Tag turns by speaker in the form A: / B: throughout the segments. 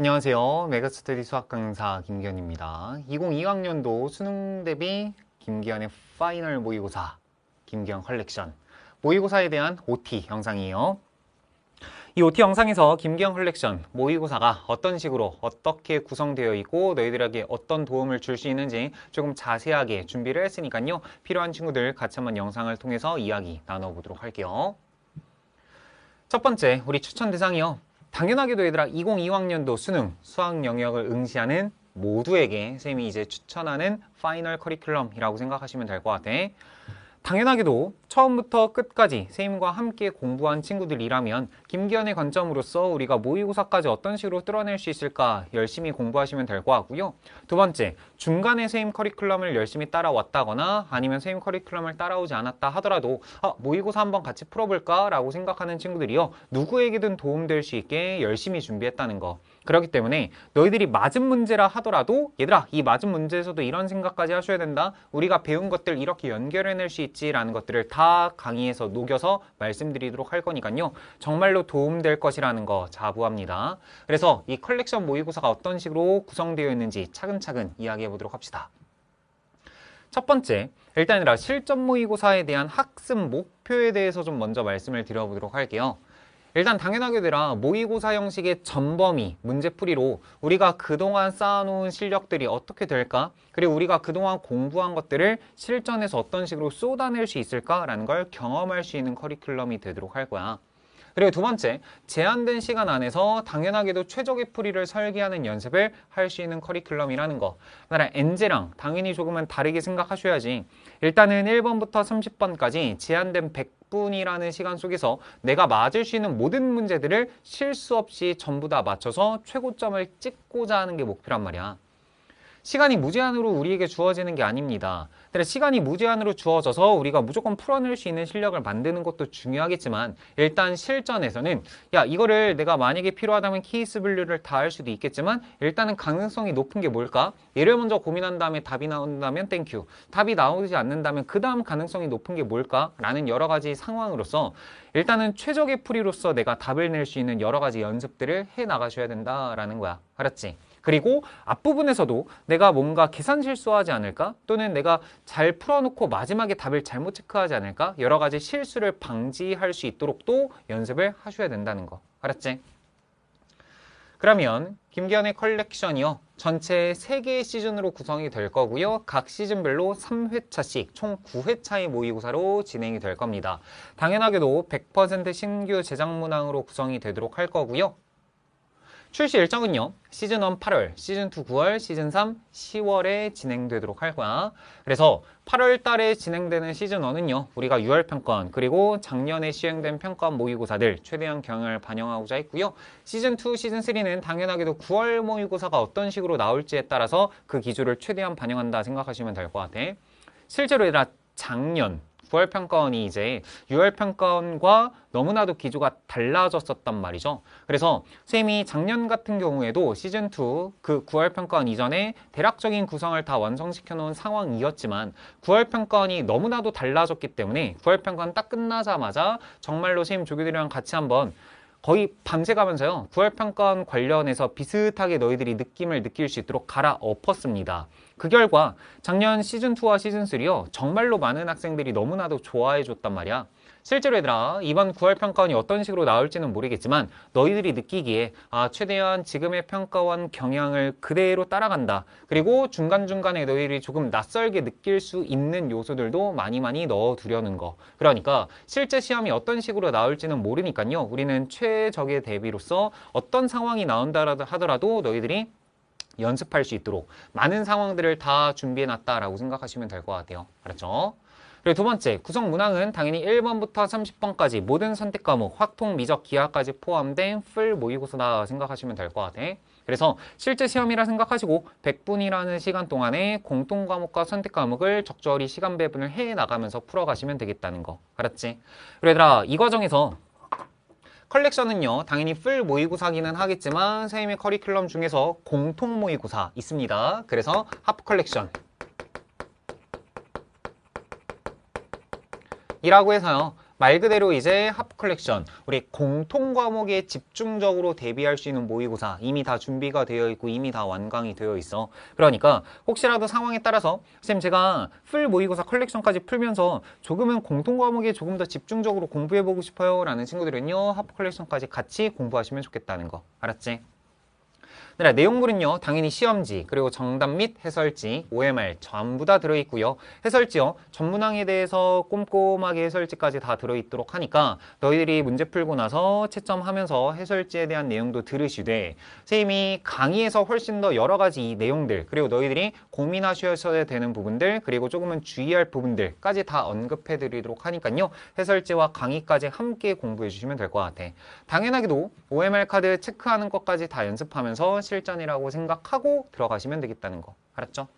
A: 안녕하세요. 메가스터디 수학 강사 김기현입니다. 2022학년도 수능 대비 김기현의 파이널 모의고사 김기현 컬렉션 모의고사에 대한 OT 영상이에요. 이 OT 영상에서 김기현 컬렉션 모의고사가 어떤 식으로 어떻게 구성되어 있고 너희들에게 어떤 도움을 줄 수 있는지 조금 자세하게 준비를 했으니까요. 필요한 친구들 같이 한번 영상을 통해서 이야기 나눠보도록 할게요. 첫 번째 우리 추천 대상이요. 당연하게도 얘들아 2020학년도 수능 수학 영역을 응시하는 모두에게 선생님이 이제 추천하는 파이널 커리큘럼이라고 생각하시면 될 것 같아. 당연하게도 처음부터 끝까지 선생님과 함께 공부한 친구들이라면 김기현의 관점으로서 우리가 모의고사까지 어떤 식으로 뚫어낼 수 있을까 열심히 공부하시면 될 것 같고요. 두 번째, 중간에 선생님 커리큘럼을 열심히 따라왔다거나 아니면 선생님 커리큘럼을 따라오지 않았다 하더라도 아, 모의고사 한번 같이 풀어볼까 라고 생각하는 친구들이요. 누구에게든 도움될 수 있게 열심히 준비했다는 거. 그렇기 때문에 너희들이 맞은 문제라 하더라도 얘들아 이 맞은 문제에서도 이런 생각까지 하셔야 된다. 우리가 배운 것들 이렇게 연결해낼 수 있지라는 것들을 다 강의에서 녹여서 말씀드리도록 할 거니까요. 정말로 도움될 것이라는 거 자부합니다. 그래서 이 컬렉션 모의고사가 어떤 식으로 구성되어 있는지 차근차근 이야기해 보도록 합시다. 첫 번째, 일단 실전 모의고사에 대한 학습 목표에 대해서 좀 먼저 말씀을 드려보도록 할게요. 일단 당연하게들아 모의고사 형식의 전범위, 문제풀이로 우리가 그동안 쌓아놓은 실력들이 어떻게 될까? 그리고 우리가 그동안 공부한 것들을 실전에서 어떤 식으로 쏟아낼 수 있을까라는 걸 경험할 수 있는 커리큘럼이 되도록 할 거야. 그리고 두 번째, 제한된 시간 안에서 당연하게도 최적의 풀이를 설계하는 연습을 할 수 있는 커리큘럼이라는 거. 나라 엔제랑 당연히 조금은 다르게 생각하셔야지. 일단은 1번부터 30번까지 제한된 100분이라는 시간 속에서 내가 맞을 수 있는 모든 문제들을 실수 없이 전부 다 맞춰서 최고점을 찍고자 하는 게 목표란 말이야. 시간이 무제한으로 우리에게 주어지는 게 아닙니다. 시간이 무제한으로 주어져서 우리가 무조건 풀어낼 수 있는 실력을 만드는 것도 중요하겠지만 일단 실전에서는 야 이거를 내가 만약에 필요하다면 케이스 분류를 다 할 수도 있겠지만 일단은 가능성이 높은 게 뭘까? 얘를 먼저 고민한 다음에 답이 나온다면 땡큐 답이 나오지 않는다면 그 다음 가능성이 높은 게 뭘까? 라는 여러 가지 상황으로서 일단은 최적의 풀이로서 내가 답을 낼 수 있는 여러 가지 연습들을 해 나가셔야 된다라는 거야. 알았지? 그리고 앞부분에서도 내가 뭔가 계산 실수하지 않을까? 또는 내가 잘 풀어놓고 마지막에 답을 잘못 체크하지 않을까? 여러 가지 실수를 방지할 수 있도록도 연습을 하셔야 된다는 거. 알았지? 그러면 김기현의 컬렉션이요. 전체 3개의 시즌으로 구성이 될 거고요. 각 시즌별로 3회차씩 총 9회차의 모의고사로 진행이 될 겁니다. 당연하게도 100% 신규 제작 문항으로 구성이 되도록 할 거고요. 출시 일정은요 시즌 1 8월, 시즌 2 9월, 시즌 3 10월에 진행되도록 할 거야 그래서 8월 달에 진행되는 시즌 1은요 우리가 6월 평가원 그리고 작년에 시행된 평가원 모의고사들 최대한 경향을 반영하고자 했고요 시즌 2, 시즌 3는 당연하게도 9월 모의고사가 어떤 식으로 나올지에 따라서 그 기조를 최대한 반영한다 생각하시면 될 것 같아 실제로 얘들아 작년 9월 평가원이 이제 6월 평가원과 너무나도 기조가 달라졌었단 말이죠. 그래서 쌤이 작년 같은 경우에도 시즌2 그 9월 평가원 이전에 대략적인 구성을 다 완성시켜 놓은 상황이었지만 9월 평가원이 너무나도 달라졌기 때문에 9월 평가원 딱 끝나자마자 정말로 쌤 조교들이랑 같이 한번 거의 밤새 가면서요. 9월 평가원 관련해서 비슷하게 너희들이 느낌을 느낄 수 있도록 갈아엎었습니다. 그 결과 작년 시즌2와 시즌3요 정말로 많은 학생들이 너무나도 좋아해줬단 말이야 실제로 얘들아 이번 9월 평가원이 어떤 식으로 나올지는 모르겠지만 너희들이 느끼기에 아 최대한 지금의 평가원 경향을 그대로 따라간다 그리고 중간중간에 너희들이 조금 낯설게 느낄 수 있는 요소들도 많이 많이 넣어두려는 거 그러니까 실제 시험이 어떤 식으로 나올지는 모르니까요 우리는 최적의 대비로서 어떤 상황이 나온다 하더라도 너희들이 연습할 수 있도록 많은 상황들을 다 준비해놨다라고 생각하시면 될 것 같아요. 알았죠? 그리고 두 번째, 구성 문항은 당연히 1번부터 30번까지 모든 선택 과목, 확통, 미적, 기하까지 포함된 풀 모의고사다 생각하시면 될 것 같아. 그래서 실제 시험이라 생각하시고 100분이라는 시간 동안에 공통 과목과 선택 과목을 적절히 시간 배분을 해 나가면서 풀어가시면 되겠다는 거. 알았지? 그러더라, 이 과정에서 컬렉션은요 당연히 풀 모의고사기는 하겠지만 선생님의 커리큘럼 중에서 공통 모의고사 있습니다 그래서 하프 컬렉션 이라고 해서요 말 그대로 이제 합프 컬렉션 우리 공통 과목에 집중적으로 대비할 수 있는 모의고사 이미 다 준비가 되어 있고 이미 다 완강이 되어 있어 그러니까 혹시라도 상황에 따라서 선생님 제가 풀 모의고사 컬렉션까지 풀면서 조금은 공통 과목에 조금 더 집중적으로 공부해보고 싶어요 라는 친구들은요 합프 컬렉션까지 같이 공부하시면 좋겠다는 거 알았지? 네, 내용물은요 당연히 시험지 그리고 정답 및 해설지 OMR 전부 다 들어있고요 해설지요 전문항에 대해서 꼼꼼하게 해설지까지 다 들어있도록 하니까 너희들이 문제 풀고 나서 채점하면서 해설지에 대한 내용도 들으시되 선생님이 강의에서 훨씬 더 여러 가지 이 내용들 그리고 너희들이 고민하셔야 되는 부분들 그리고 조금은 주의할 부분들까지 다 언급해 드리도록 하니까요 해설지와 강의까지 함께 공부해 주시면 될 것 같아 당연하게도 OMR 카드 체크하는 것까지 다 연습하면서 실전이라고 생각하고 들어가시면 되겠다는 거 알았죠?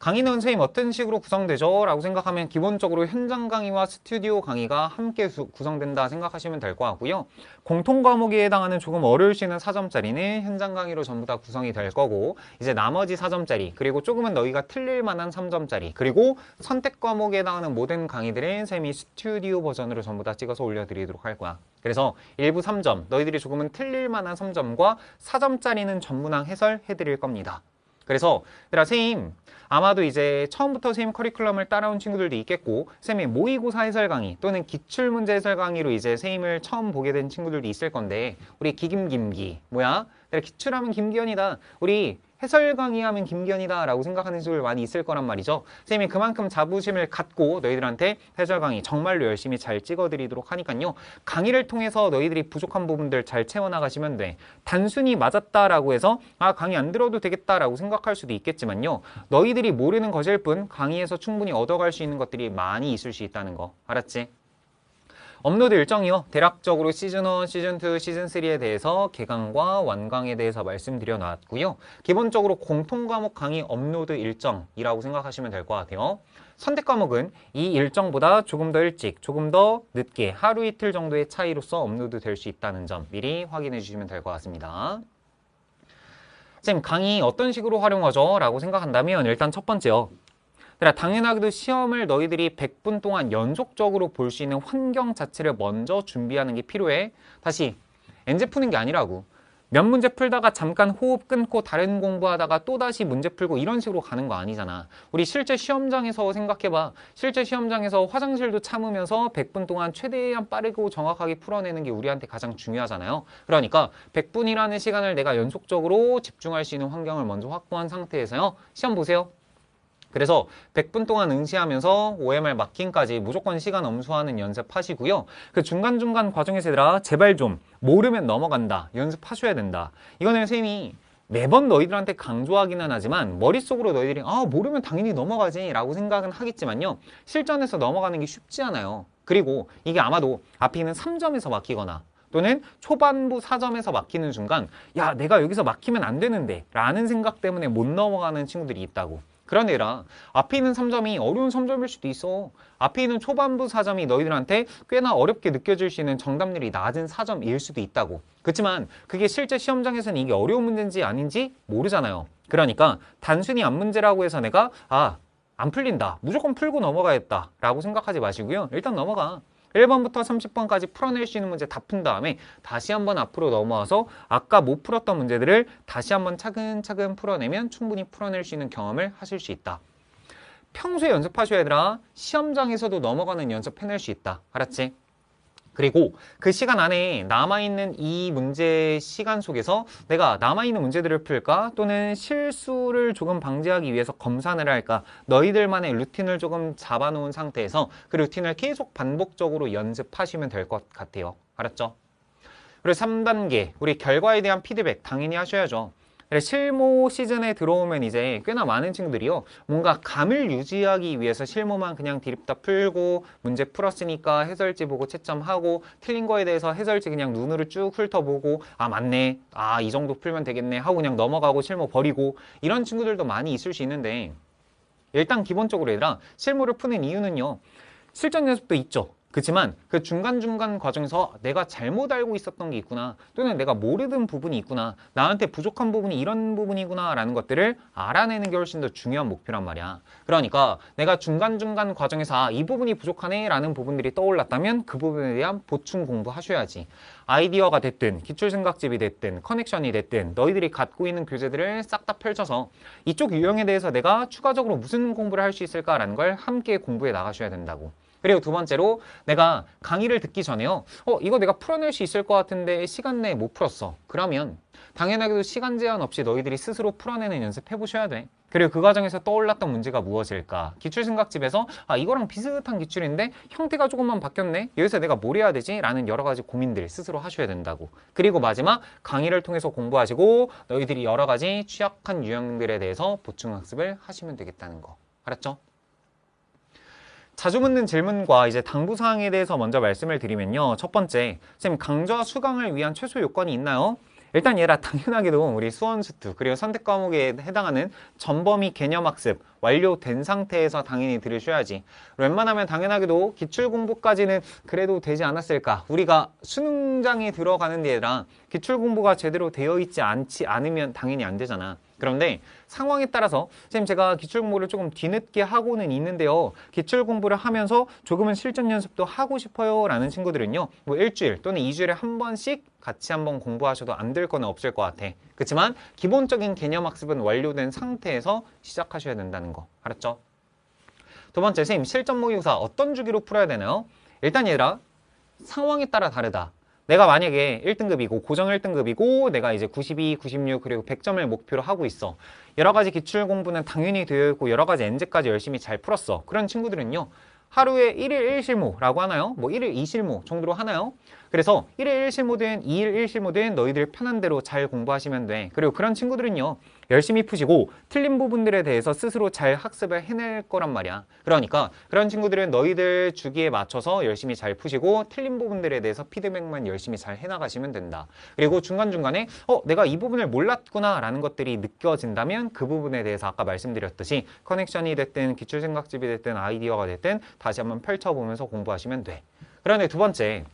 A: 강의는 선생님 어떤 식으로 구성되죠? 라고 생각하면 기본적으로 현장 강의와 스튜디오 강의가 함께 구성된다 생각하시면 될 것 같고요. 공통 과목에 해당하는 조금 어려울 수 있는 4점짜리는 현장 강의로 전부 다 구성이 될 거고 이제 나머지 4점짜리 그리고 조금은 너희가 틀릴 만한 3점짜리 그리고 선택 과목에 해당하는 모든 강의들은 선생님이 스튜디오 버전으로 전부 다 찍어서 올려드리도록 할 거야. 그래서 일부 3점, 너희들이 조금은 틀릴 만한 3점과 4점짜리는 전문항 해설해드릴 겁니다. 그래서 얘들아 선생님 아마도 이제 처음부터 선생님 커리큘럼을 따라온 친구들도 있겠고 선생님 모의고사 해설 강의 또는 기출문제 해설 강의로 이제 선생님을 처음 보게 된 친구들도 있을 건데 우리 기김김기 뭐야? 내가 네, 기출하면 김기현이다. 우리 해설 강의하면 김견이다 라고 생각하는 친구들 많이 있을 거란 말이죠. 선생님이 그만큼 자부심을 갖고 너희들한테 해설 강의 정말로 열심히 잘 찍어드리도록 하니까요. 강의를 통해서 너희들이 부족한 부분들 잘 채워나가시면 돼. 단순히 맞았다라고 해서 아 강의 안 들어도 되겠다라고 생각할 수도 있겠지만요. 너희들이 모르는 것일 뿐 강의에서 충분히 얻어갈 수 있는 것들이 많이 있을 수 있다는 거 알았지? 업로드 일정이요. 대략적으로 시즌1, 시즌2, 시즌3에 대해서 개강과 완강에 대해서 말씀드려 놨고요. 기본적으로 공통 과목 강의 업로드 일정이라고 생각하시면 될 것 같아요. 선택 과목은 이 일정보다 조금 더 일찍, 조금 더 늦게 하루 이틀 정도의 차이로서 업로드 될 수 있다는 점 미리 확인해 주시면 될 것 같습니다. 쌤, 강의 어떤 식으로 활용하죠? 라고 생각한다면 일단 첫 번째요. 그러나 당연하게도 시험을 너희들이 100분 동안 연속적으로 볼 수 있는 환경 자체를 먼저 준비하는 게 필요해. 다시 엔제 푸는 게 아니라고. 몇 문제 풀다가 잠깐 호흡 끊고 다른 공부하다가 또다시 문제 풀고 이런 식으로 가는 거 아니잖아. 우리 실제 시험장에서 생각해봐. 실제 시험장에서 화장실도 참으면서 100분 동안 최대한 빠르고 정확하게 풀어내는 게 우리한테 가장 중요하잖아요. 그러니까 100분이라는 시간을 내가 연속적으로 집중할 수 있는 환경을 먼저 확보한 상태에서요. 시험 보세요. 그래서 100분 동안 응시하면서 OMR 마킹까지 무조건 시간 엄수하는 연습하시고요. 그 중간중간 과정에서 얘들아 제발 좀 모르면 넘어간다. 연습하셔야 된다. 이거는 선생님이 매번 너희들한테 강조하기는 하지만 머릿속으로 너희들이 아 모르면 당연히 넘어가지 라고 생각은 하겠지만요. 실전에서 넘어가는 게 쉽지 않아요. 그리고 이게 아마도 앞에 있는 3점에서 막히거나 또는 초반부 4점에서 막히는 순간 야 내가 여기서 막히면 안 되는데 라는 생각 때문에 못 넘어가는 친구들이 있다고 그런 애라 앞에 있는 3점이 어려운 3점일 수도 있어 앞에 있는 초반부 4점이 너희들한테 꽤나 어렵게 느껴질 수 있는 정답률이 낮은 4점일 수도 있다고 그렇지만 그게 실제 시험장에서는 이게 어려운 문제인지 아닌지 모르잖아요 그러니까 단순히 앞 문제라고 해서 내가 아 안 풀린다 무조건 풀고 넘어가겠다 야 라고 생각하지 마시고요 일단 넘어가 1번부터 30번까지 풀어낼 수 있는 문제 다 푼 다음에 다시 한번 앞으로 넘어와서 아까 못 풀었던 문제들을 다시 한번 차근차근 풀어내면 충분히 풀어낼 수 있는 경험을 하실 수 있다. 평소에 연습하셔야 되라 시험장에서도 넘어가는 연습 해낼 수 있다. 알았지? 그리고 그 시간 안에 남아있는 이 문제 시간 속에서 내가 남아있는 문제들을 풀까 또는 실수를 조금 방지하기 위해서 검산을 할까 너희들만의 루틴을 조금 잡아놓은 상태에서 그 루틴을 계속 반복적으로 연습하시면 될 것 같아요 알았죠? 그리고 3단계 우리 결과에 대한 피드백 당연히 하셔야죠 실무 시즌에 들어오면 이제 꽤나 많은 친구들이요. 뭔가 감을 유지하기 위해서 실무만 그냥 디립다 풀고 문제 풀었으니까 해설지 보고 채점하고 틀린 거에 대해서 해설지 그냥 눈으로 쭉 훑어보고 아 맞네. 아 이 정도 풀면 되겠네 하고 그냥 넘어가고 실무 버리고 이런 친구들도 많이 있을 수 있는데 일단 기본적으로 얘들아 실무를 푸는 이유는요. 실전 연습도 있죠. 그렇지만 그 중간중간 과정에서 내가 잘못 알고 있었던 게 있구나 또는 내가 모르던 부분이 있구나 나한테 부족한 부분이 이런 부분이구나 라는 것들을 알아내는 게 훨씬 더 중요한 목표란 말이야 그러니까 내가 중간중간 과정에서 아, 이 부분이 부족하네 라는 부분들이 떠올랐다면 그 부분에 대한 보충 공부하셔야지 아이디어가 됐든 기출생각집이 됐든 커넥션이 됐든 너희들이 갖고 있는 교재들을 싹 다 펼쳐서 이쪽 유형에 대해서 내가 추가적으로 무슨 공부를 할 수 있을까라는 걸 함께 공부해 나가셔야 된다고 그리고 두 번째로 내가 강의를 듣기 전에요. 어, 이거 내가 풀어낼 수 있을 것 같은데 시간 내에 못 풀었어. 그러면 당연하게도 시간 제한 없이 너희들이 스스로 풀어내는 연습해보셔야 돼. 그리고 그 과정에서 떠올랐던 문제가 무엇일까? 기출생각집에서 아 이거랑 비슷한 기출인데 형태가 조금만 바뀌었네? 여기서 내가 뭘 해야 되지? 라는 여러 가지 고민들 스스로 하셔야 된다고 그리고 마지막 강의를 통해서 공부하시고 너희들이 여러 가지 취약한 유형들에 대해서 보충학습을 하시면 되겠다는 거 알았죠? 자주 묻는 질문과 이제 당부 사항에 대해서 먼저 말씀을 드리면요. 첫 번째, 선생님 강좌 수강을 위한 최소 요건이 있나요? 일단 얘라 당연하게도 우리 수원수투 그리고 선택 과목에 해당하는 전범위 개념학습 완료된 상태에서 당연히 들으셔야지 웬만하면 당연하게도 기출공부까지는 그래도 되지 않았을까 우리가 수능장에 들어가는 데랑 기출공부가 제대로 되어 있지 않지 않으면 당연히 안 되잖아 그런데 상황에 따라서 선생님 제가 기출 공부를 조금 뒤늦게 하고는 있는데요. 기출 공부를 하면서 조금은 실전 연습도 하고 싶어요 라는 친구들은요. 뭐 일주일 또는 이주일에한 번씩 같이 한번 공부하셔도 안 될 거는 없을 것 같아. 그렇지만 기본적인 개념 학습은 완료된 상태에서 시작하셔야 된다는 거. 알았죠? 두 번째, 선생님 실전 모의고사 어떤 주기로 풀어야 되나요? 일단 얘들아 상황에 따라 다르다. 내가 만약에 1등급이고 고정 1등급이고 내가 이제 92, 96 그리고 100점을 목표로 하고 있어. 여러 가지 기출 공부는 당연히 되어 있고 여러 가지 엔제까지 열심히 잘 풀었어. 그런 친구들은요. 하루에 1일 1실무라고 하나요? 뭐 1일 2실무 정도로 하나요? 그래서 1일 1실무든 2일 1실무든 너희들 편한 대로 잘 공부하시면 돼. 그리고 그런 친구들은요. 열심히 푸시고 틀린 부분들에 대해서 스스로 잘 학습을 해낼 거란 말이야. 그러니까 그런 친구들은 너희들 주기에 맞춰서 열심히 잘 푸시고 틀린 부분들에 대해서 피드백만 열심히 잘 해나가시면 된다. 그리고 중간중간에 어 내가 이 부분을 몰랐구나 라는 것들이 느껴진다면 그 부분에 대해서 아까 말씀드렸듯이 커넥션이 됐든 기출생각집이 됐든 아이디어가 됐든 다시 한번 펼쳐보면서 공부하시면 돼. 그런데 두 번째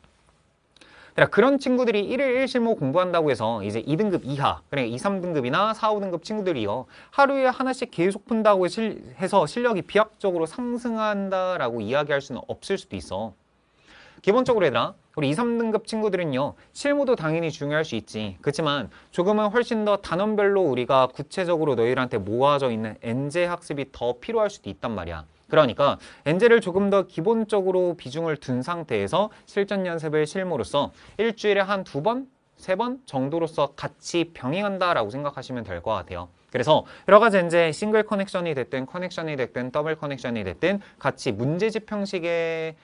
A: 그러니까 그런 친구들이 1일 1실무 공부한다고 해서 이제 2등급 이하, 그래 2, 3등급이나 4, 5등급 친구들이요. 하루에 하나씩 계속 푼다고 해서 실력이 비약적으로 상승한다라고 이야기할 수는 없을 수도 있어. 기본적으로 얘들아 우리 2, 3등급 친구들은요 실무도 당연히 중요할 수 있지 그렇지만 조금은 훨씬 더 단원별로 우리가 구체적으로 너희들한테 모아져 있는 엔제 학습이 더 필요할 수도 있단 말이야 그러니까 엔젤을 조금 더 기본적으로 비중을 둔 상태에서 실전 연습을 실무로써 일주일에 한 두 번, 세 번 정도로서 같이 병행한다라고 생각하시면 될 것 같아요. 그래서 여러 가지 이제 싱글 커넥션이 됐든 커넥션이 됐든 더블 커넥션이 됐든 같이 문제집 형식의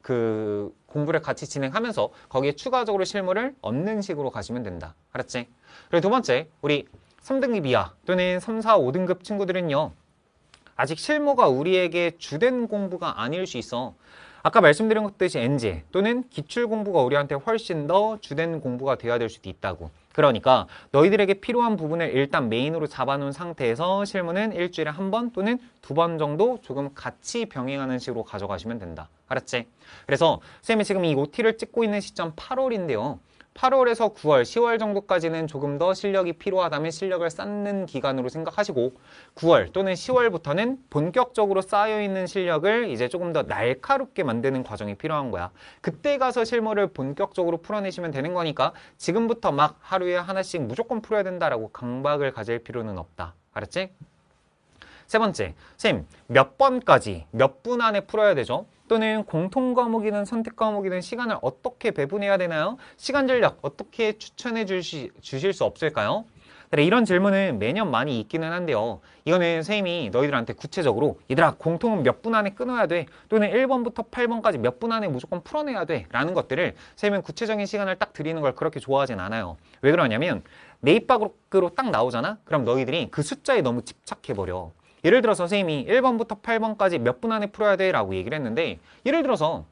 A: 그 공부를 같이 진행하면서 거기에 추가적으로 실무를 얻는 식으로 가시면 된다. 알았지? 그리고 두 번째, 우리 3등급 이하 또는 3, 4, 5등급 친구들은요. 아직 실무가 우리에게 주된 공부가 아닐 수 있어. 아까 말씀드린 것 듯이 엔지 또는 기출 공부가 우리한테 훨씬 더 주된 공부가 되어야 될 수도 있다고. 그러니까 너희들에게 필요한 부분을 일단 메인으로 잡아놓은 상태에서 실무는 일주일에 한 번 또는 두 번 정도 조금 같이 병행하는 식으로 가져가시면 된다. 알았지? 그래서 쌤이 지금 이 OT를 찍고 있는 시점 8월인데요. 8월에서 9월, 10월 정도까지는 조금 더 실력이 필요하다면 실력을 쌓는 기간으로 생각하시고 9월 또는 10월부터는 본격적으로 쌓여있는 실력을 이제 조금 더 날카롭게 만드는 과정이 필요한 거야. 그때 가서 실물을 본격적으로 풀어내시면 되는 거니까 지금부터 막 하루에 하나씩 무조건 풀어야 된다라고 강박을 가질 필요는 없다. 알았지? 세 번째, 선생님 몇 번까지 몇 분 안에 풀어야 되죠? 또는 공통 과목이든 선택 과목이든 시간을 어떻게 배분해야 되나요? 시간 전략 어떻게 추천해 주시, 주실 수 없을까요? 그래, 이런 질문은 매년 많이 있기는 한데요. 이거는 선생님이 너희들한테 구체적으로 얘들아 공통은 몇 분 안에 끊어야 돼 또는 1번부터 8번까지 몇 분 안에 무조건 풀어내야 돼 라는 것들을 선생님은 구체적인 시간을 딱 드리는 걸 그렇게 좋아하진 않아요. 왜 그러냐면 내입 밖으로 딱 나오잖아? 그럼 너희들이 그 숫자에 너무 집착해버려. 예를 들어 선생님이 1번부터 8번까지 몇 분 안에 풀어야 돼 라고 얘기를 했는데 예를 들어서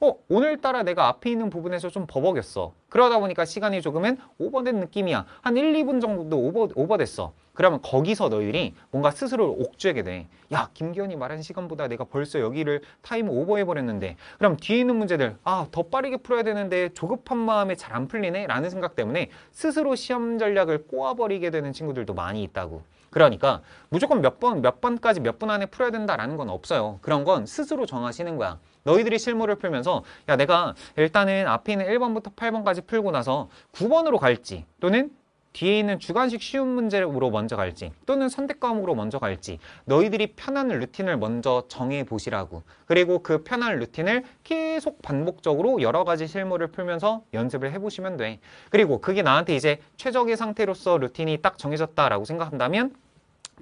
A: 어, 오늘따라 내가 앞에 있는 부분에서 좀 버벅였어. 그러다 보니까 시간이 조금은 오버된 느낌이야. 한 1, 2분 정도 오버, 오버됐어. 그러면 거기서 너희들이 뭔가 스스로를 옥죄게 돼. 야, 김기현이 말한 시간보다 내가 벌써 여기를 타임 오버해버렸는데. 그럼 뒤에 있는 문제들, 아, 더 빠르게 풀어야 되는데 조급한 마음에 잘 안 풀리네? 라는 생각 때문에 스스로 시험 전략을 꼬아버리게 되는 친구들도 많이 있다고. 그러니까 무조건 몇 번, 몇 번까지 몇 분 안에 풀어야 된다라는 건 없어요. 그런 건 스스로 정하시는 거야. 너희들이 실물을 풀면서 야 내가 일단은 앞에 있는 1번부터 8번까지 풀고 나서 9번으로 갈지 또는 뒤에 있는 주관식 쉬운 문제로 먼저 갈지 또는 선택 과목으로 먼저 갈지 너희들이 편한 루틴을 먼저 정해보시라고 그리고 그 편한 루틴을 계속 반복적으로 여러 가지 실무를 풀면서 연습을 해보시면 돼 그리고 그게 나한테 이제 최적의 상태로서 루틴이 딱 정해졌다라고 생각한다면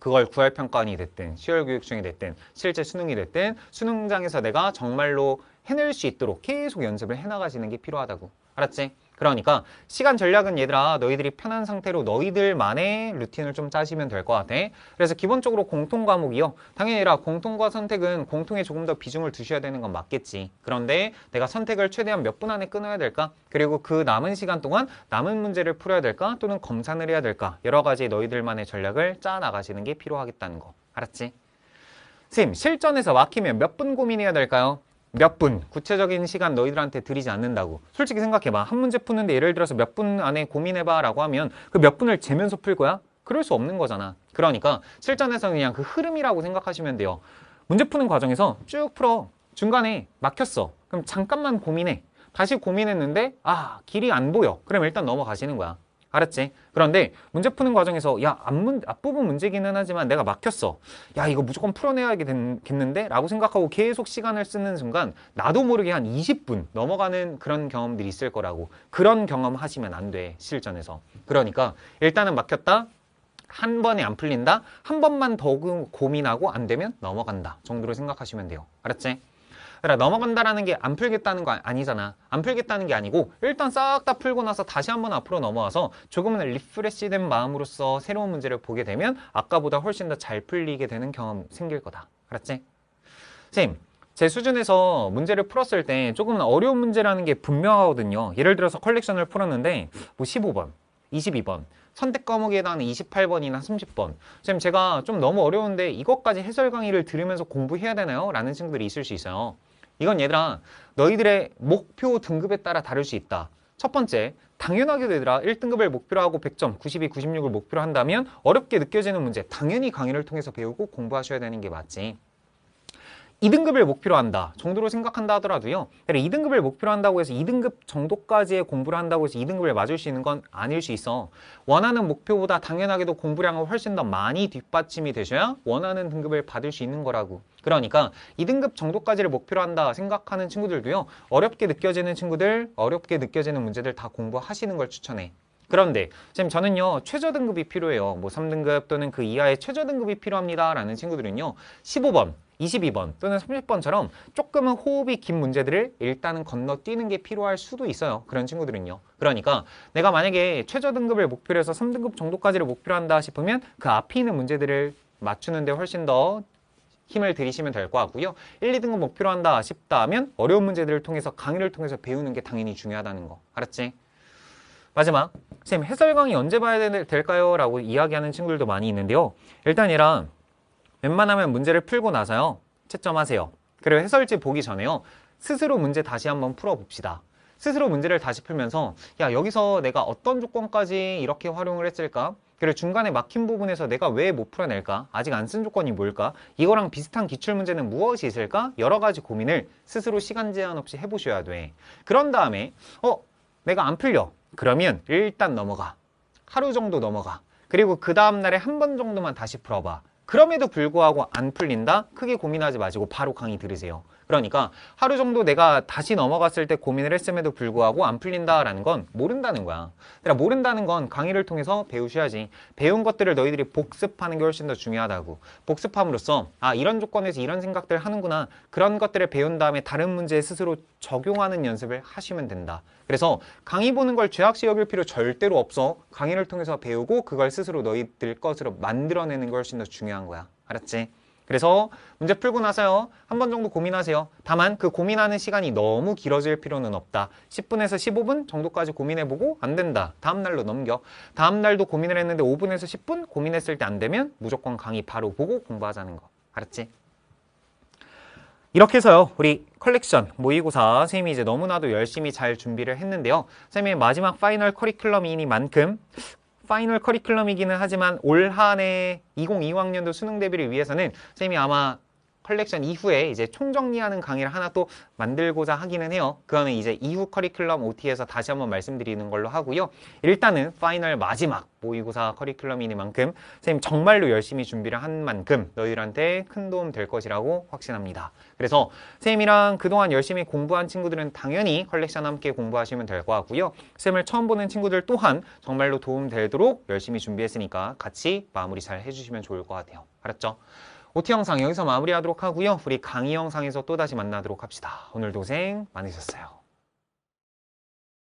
A: 그걸 9월 평가원이 됐든 10월 교육 중이 됐든 실제 수능이 됐든 수능장에서 내가 정말로 해낼 수 있도록 계속 연습을 해나가시는 게 필요하다고 알았지? 그러니까 시간 전략은 얘들아 너희들이 편한 상태로 너희들만의 루틴을 좀 짜시면 될 것 같아. 그래서 기본적으로 공통 과목이요. 당연히 얘 공통과 선택은 공통에 조금 더 비중을 두셔야 되는 건 맞겠지. 그런데 내가 선택을 최대한 몇 분 안에 끊어야 될까? 그리고 그 남은 시간 동안 남은 문제를 풀어야 될까? 또는 검산을 해야 될까? 여러 가지 너희들만의 전략을 짜나가시는 게 필요하겠다는 거. 알았지? 선생님 실전에서 막히면 몇 분 고민해야 될까요? 몇 분, 구체적인 시간 너희들한테 드리지 않는다고. 솔직히 생각해봐. 한 문제 푸는데 예를 들어서 몇 분 안에 고민해봐 라고 하면 그 몇 분을 재면서 풀 거야? 그럴 수 없는 거잖아. 그러니까 실전에서는 그냥 그 흐름이라고 생각하시면 돼요. 문제 푸는 과정에서 쭉 풀어. 중간에 막혔어. 그럼 잠깐만 고민해. 다시 고민했는데 아 길이 안 보여. 그럼 일단 넘어가시는 거야. 알았지? 그런데 문제 푸는 과정에서 야 앞문, 앞부분 문제기는 하지만 내가 막혔어 야 이거 무조건 풀어내야겠는데? 라고 생각하고 계속 시간을 쓰는 순간 나도 모르게 한 20분 넘어가는 그런 경험들이 있을 거라고 그런 경험 하시면 안 돼 실전에서 그러니까 일단은 막혔다 한 번에 안 풀린다 한 번만 더 그 고민하고 안 되면 넘어간다 정도로 생각하시면 돼요 알았지? 그러니까 넘어간다라는 게 안 풀겠다는 거 아니잖아. 안 풀겠다는 게 아니고 일단 싹 다 풀고 나서 다시 한 번 앞으로 넘어와서 조금은 리프레시된 마음으로써 새로운 문제를 보게 되면 아까보다 훨씬 더 잘 풀리게 되는 경험 생길 거다. 알았지? 선생님, 제 수준에서 문제를 풀었을 때 조금은 어려운 문제라는 게 분명하거든요. 예를 들어서 컬렉션을 풀었는데 뭐 15번, 22번 선택 과목에 대한 하는 28번이나 30번 선생님 제가 좀 너무 어려운데 이것까지 해설 강의를 들으면서 공부해야 되나요? 라는 친구들이 있을 수 있어요 이건 얘들아 너희들의 목표 등급에 따라 다를 수 있다 첫 번째, 당연하게 되더라. 1등급을 목표로 하고 100점, 92, 96을 목표로 한다면 어렵게 느껴지는 문제 당연히 강의를 통해서 배우고 공부하셔야 되는 게 맞지. 2등급을 목표로 한다 정도로 생각한다 하더라도요 2등급을 목표로 한다고 해서 2등급 정도까지의 공부를 한다고 해서 2등급을 맞을 수 있는 건 아닐 수 있어 원하는 목표보다 당연하게도 공부량은 훨씬 더 많이 뒷받침이 되셔야 원하는 등급을 받을 수 있는 거라고 그러니까 2등급 정도까지를 목표로 한다 생각하는 친구들도요 어렵게 느껴지는 친구들 어렵게 느껴지는 문제들 다 공부하시는 걸 추천해 그런데 선생님 저는요 최저등급이 필요해요 뭐 3등급 또는 그 이하의 최저등급이 필요합니다 라는 친구들은요 15번 22번 또는 30번처럼 조금은 호흡이 긴 문제들을 일단은 건너뛰는 게 필요할 수도 있어요 그런 친구들은요 그러니까 내가 만약에 최저등급을 목표로 해서 3등급 정도까지를 목표로 한다 싶으면 그 앞에 있는 문제들을 맞추는 데 훨씬 더 힘을 들이시면 될것 같고요. 1, 2등급 목표로 한다 싶다면 어려운 문제들을 통해서 강의를 통해서 배우는 게 당연히 중요하다는 거. 알았지? 마지막 선생님 해설 강의 언제 봐야 될까요? 라고 이야기하는 친구들도 많이 있는데요. 일단 이랑 웬만하면 문제를 풀고 나서요. 채점하세요. 그리고 해설지 보기 전에요. 스스로 문제 다시 한번 풀어봅시다. 스스로 문제를 다시 풀면서 야 여기서 내가 어떤 조건까지 이렇게 활용을 했을까? 그리고 중간에 막힌 부분에서 내가 왜 못 풀어낼까? 아직 안 쓴 조건이 뭘까? 이거랑 비슷한 기출문제는 무엇이 있을까? 여러 가지 고민을 스스로 시간 제한 없이 해보셔야 돼. 그런 다음에 어? 내가 안 풀려. 그러면 일단 넘어가 하루 정도 넘어가 그리고 그 다음날에 한 번 정도만 다시 풀어봐 그럼에도 불구하고 안 풀린다? 크게 고민하지 마시고 바로 강의 들으세요 그러니까 하루 정도 내가 다시 넘어갔을 때 고민을 했음에도 불구하고 안 풀린다라는 건 모른다는 거야. 그러니까 모른다는 건 강의를 통해서 배우셔야지. 배운 것들을 너희들이 복습하는 게 훨씬 더 중요하다고. 복습함으로써 아 이런 조건에서 이런 생각들 하는구나. 그런 것들을 배운 다음에 다른 문제에 스스로 적용하는 연습을 하시면 된다. 그래서 강의 보는 걸 죄악시 여길 필요 절대로 없어. 강의를 통해서 배우고 그걸 스스로 너희들 것으로 만들어내는 게 훨씬 더 중요한 거야. 알았지? 그래서 문제 풀고 나서요. 한 번 정도 고민하세요. 다만 그 고민하는 시간이 너무 길어질 필요는 없다. 10분에서 15분 정도까지 고민해보고 안 된다. 다음 날로 넘겨. 다음 날도 고민을 했는데 5분에서 10분 고민했을 때 안 되면 무조건 강의 바로 보고 공부하자는 거. 알았지? 이렇게 해서요. 우리 컬렉션 모의고사 선생님이 이제 너무나도 열심히 잘 준비를 했는데요. 선생님의 마지막 파이널 커리큘럼이니만큼 파이널 커리큘럼이기는 하지만 올 한해 2022학년도 수능 대비를 위해서는 선생님이 아마 컬렉션 이후에 이제 총정리하는 강의를 하나 또 만들고자 하기는 해요. 그거는 이제 이후 커리큘럼 OT에서 다시 한번 말씀드리는 걸로 하고요. 일단은 파이널 마지막 모의고사 커리큘럼이니만큼 선생님 정말로 열심히 준비를 한 만큼 너희들한테 큰 도움 될 것이라고 확신합니다. 그래서 선생님이랑 그동안 열심히 공부한 친구들은 당연히 컬렉션 함께 공부하시면 될거 같고요. 선생님을 처음 보는 친구들 또한 정말로 도움 되도록 열심히 준비했으니까 같이 마무리 잘 해주시면 좋을 것 같아요. 알았죠? OT 영상 여기서 마무리하도록 하고요. 우리 강의 영상에서 또다시 만나도록 합시다. 오늘 도생 고 많으셨어요.